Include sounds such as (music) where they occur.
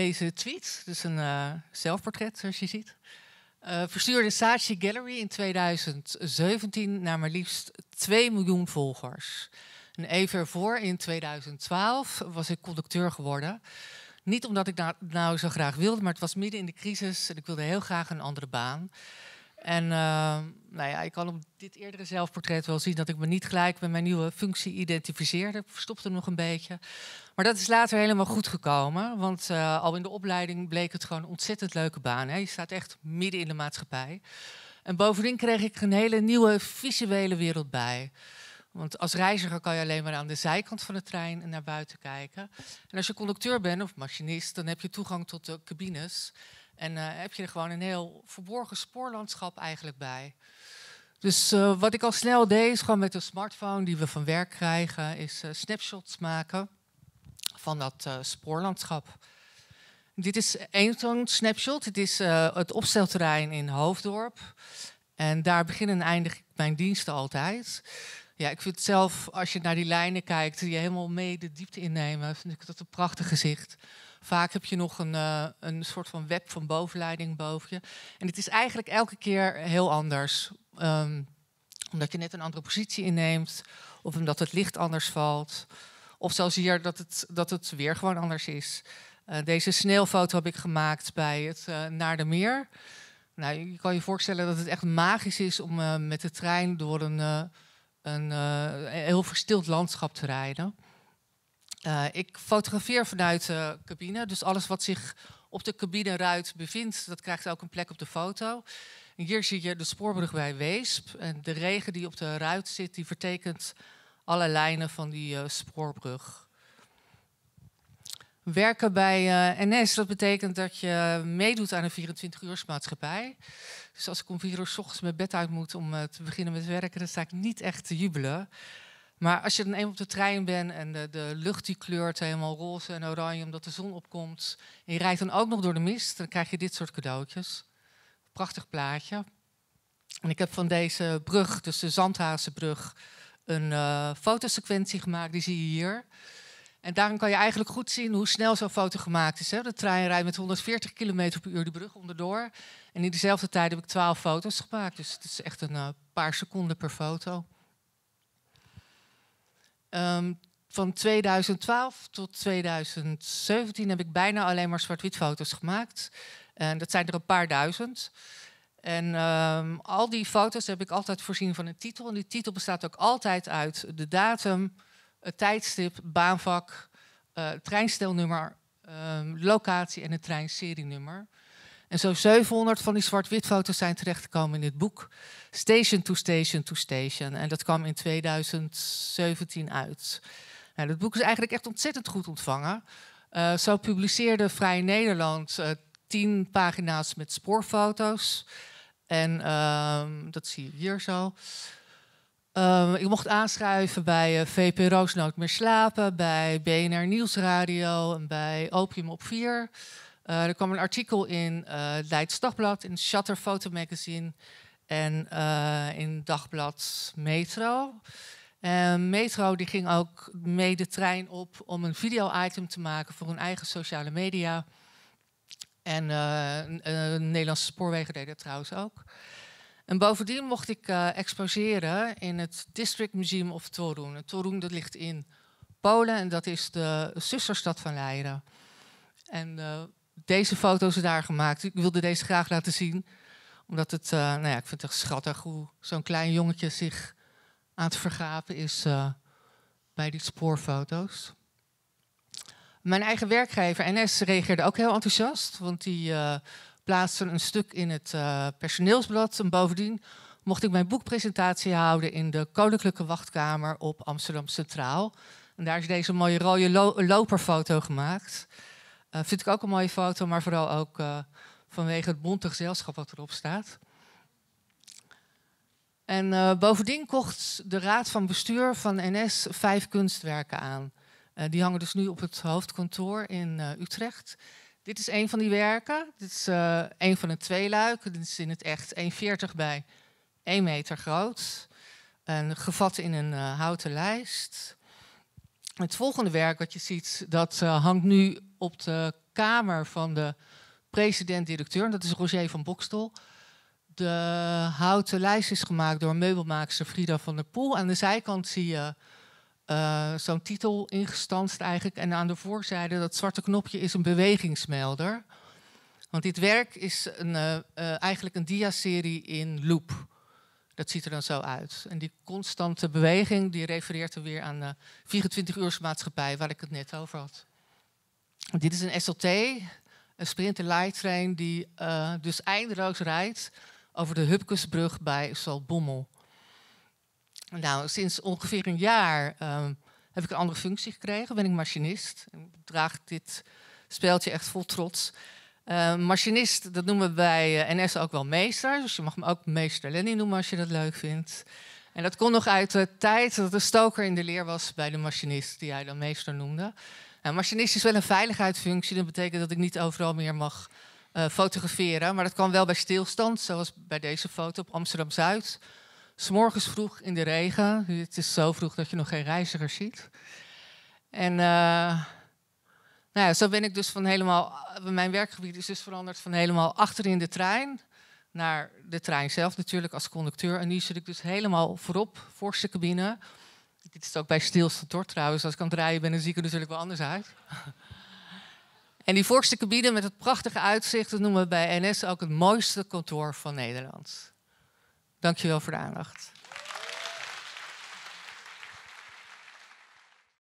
deze tweet, dus een eh, zelfportret zoals je ziet, eh, verstuurde Saatchi Gallery in 2017 naar maar liefst 2 miljoen volgers. En even ervoor, in 2012, was ik conducteur geworden. Niet omdat ik dat nou zo graag wilde, maar het was midden in de crisis en ik wilde heel graag een andere baan. En ehm, nou ja, ik kan op dit eerdere zelfportret wel zien dat ik me niet gelijk met mijn nieuwe functie identificeerde. Ik verstopte nog een beetje. Maar dat is later helemaal goed gekomen. Want eh, al in de opleiding bleek het gewoon een ontzettend leuke baan. Hè? Je staat echt midden in de maatschappij. En bovendien kreeg ik een hele nieuwe visuele wereld bij. Want als reiziger kan je alleen maar aan de zijkant van de trein naar buiten kijken. En als je conducteur bent of machinist, dan heb je toegang tot de cabines. En eh, heb je er gewoon een heel verborgen spoorlandschap eigenlijk bij. Dus eh, wat ik al snel deed, is gewoon met de smartphone die we van werk krijgen, is eh, snapshots maken van dat spoorlandschap. Dit is één zo'n snapshot. Dit is het opstelterrein in Hoofddorp. En daar begin en eindig ik mijn diensten altijd. Ja, ik vind zelf, als je naar die lijnen kijkt, die helemaal mee de diepte innemen, vind ik dat een prachtig gezicht. Vaak heb je nog een, eh, een soort van web van bovenleiding boven je. En het is eigenlijk elke keer heel anders. Ehm, omdat je net een andere positie inneemt, of omdat het licht anders valt. Of zelfs hier dat het, dat het weer gewoon anders is. Eh, deze sneeuwfoto heb ik gemaakt bij het uh, Naar de Meer. Nou, je kan je voorstellen dat het echt magisch is om met de trein door een, een heel verstild landschap te rijden. Eh, ik fotografeer vanuit de cabine, dus alles wat zich op de cabineruit bevindt, dat krijgt ook een plek op de foto. En hier zie je de spoorbrug bij Weesp. En de regen die op de ruit zit, die vertekent alle lijnen van die eh, spoorbrug. Werken bij uh, eh, NS, dat betekent dat je meedoet aan een 24-uursmaatschappij. Dus als ik om vier uur s ochtends mijn bed uit moet om te beginnen met werken, dan sta ik niet echt te jubelen. Maar als je dan eenmaal op de trein bent en de, de, lucht die kleurt helemaal roze en oranje omdat de zon opkomt. En je rijdt dan ook nog door de mist, dan krijg je dit soort cadeautjes. Prachtig plaatje. En ik heb van deze brug, dus de Zandhazenbrug, een eh, fotosequentie gemaakt. Die zie je hier. En daarom kan je eigenlijk goed zien hoe snel zo'n foto gemaakt is. Hè? De trein rijdt met 140 km per uur de brug onderdoor. En in dezelfde tijd heb ik 12 foto's gemaakt. Dus het is echt een eh, paar seconden per foto. Ehm, van 2012 tot 2017 heb ik bijna alleen maar zwart-wit foto's gemaakt. En dat zijn er een paar duizend. En ehm, al die foto's heb ik altijd voorzien van een titel. En die titel bestaat ook altijd uit de datum, het tijdstip, baanvak, uh, treinstelnummer, ehm, locatie en het treinserienummer. En zo'n 700 van die zwart-wit foto's zijn terechtgekomen in dit boek. Station to station to station. En dat kwam in 2017 uit. Nou, dat boek is eigenlijk echt ontzettend goed ontvangen. Eh, zo publiceerde Vrij Nederland uh, tien pagina's met spoorfoto's. En ehm, dat zie je hier zo. Ehm, ik mocht aanschrijven bij eh, VP Roosnoot Meer Slapen, bij BNR Nieuwsradio en bij Opium op 4. Eh, er kwam een artikel in uh, Dagblad, in Shutter Magazine en eh, in Dagblad Metro. En Metro die ging ook mee de trein op om een video-item te maken voor hun eigen sociale media. En de Nederlandse spoorwegen deden dat trouwens ook. En bovendien mocht ik exposeren in het District Museum of Torun. Toruń dat ligt in Polen en dat is de zusterstad van Leiden. En deze foto's daar gemaakt. Ik wilde deze graag laten zien. Omdat het, uh, nou ja, ik vind het echt schattig hoe zo'n klein jongetje zich aan het vergapen is eh, bij die spoorfoto's. Mijn eigen werkgever NS reageerde ook heel enthousiast. Want die uh, plaatste een stuk in het personeelsblad. En bovendien mocht ik mijn boekpresentatie houden in de Koninklijke Wachtkamer op Amsterdam Centraal. En daar is deze mooie rode loperfoto gemaakt. Uh, vind ik ook een mooie foto, maar vooral ook eh, vanwege het bonte gezelschap wat erop staat. En eh, bovendien kocht de raad van bestuur van NS vijf kunstwerken aan. die hangen dus nu op het hoofdkantoor in Utrecht. Dit is een van die werken. Dit is een van twee luiken. Dit is in het echt 1,40 bij 1 meter groot. En gevat in een houten lijst het volgende werk wat je ziet, dat eh, hangt nu op de kamer van de president-directeur. Dat is Roger van Bokstel. De houten lijst is gemaakt door meubelmaakster Frida van der Poel. Aan de zijkant zie je eh, zo'n titel ingestanst eigenlijk. En aan de voorzijde, dat zwarte knopje, is een bewegingsmelder. Want dit werk is een, eh, eigenlijk een diaserie in loop. Dat ziet er dan zo uit. En die constante beweging die refereert er weer aan de eh, 24 maatschappij, waar ik het net over had. Dit is een SLT, een sprinter light train, die eh, dus eindeloos rijdt over de Hupkesbrug bij Salbommel. Nou, sinds ongeveer een jaar ehm, heb ik een andere functie gekregen, ben ik machinist. en draag dit speeltje echt vol trots. Uh, machinist, dat noemen we bij eh, NS ook wel meester. Dus je mag me ook meester Lenny noemen als je dat leuk vindt. En dat kon nog uit de tijd dat de stoker in de leer was bij de machinist, die hij dan meester noemde. En eh, machinist is wel een veiligheidsfunctie. Dat betekent dat ik niet overal meer mag eh, fotograferen. Maar dat kan wel bij stilstand, zoals bij deze foto op Amsterdam Zuid. S'morgens vroeg in de regen. Het is zo vroeg dat je nog geen reizigers ziet. En nou ja, zo ben ik dus van helemaal. Eh, mijn werkgebied is dus veranderd van helemaal achterin de trein naar de trein zelf natuurlijk als conducteur. En nu zit ik dus helemaal voorop, voorste cabine. Dit is ook bij stilstand trouwens. Als ik aan het rijden ben, dan zie ik er dus natuurlijk wel anders uit. (laughs) en die voorste cabine met het prachtige uitzicht, dat noemen we bij NS ook het mooiste kantoor van Nederland. Dankjewel voor de aandacht.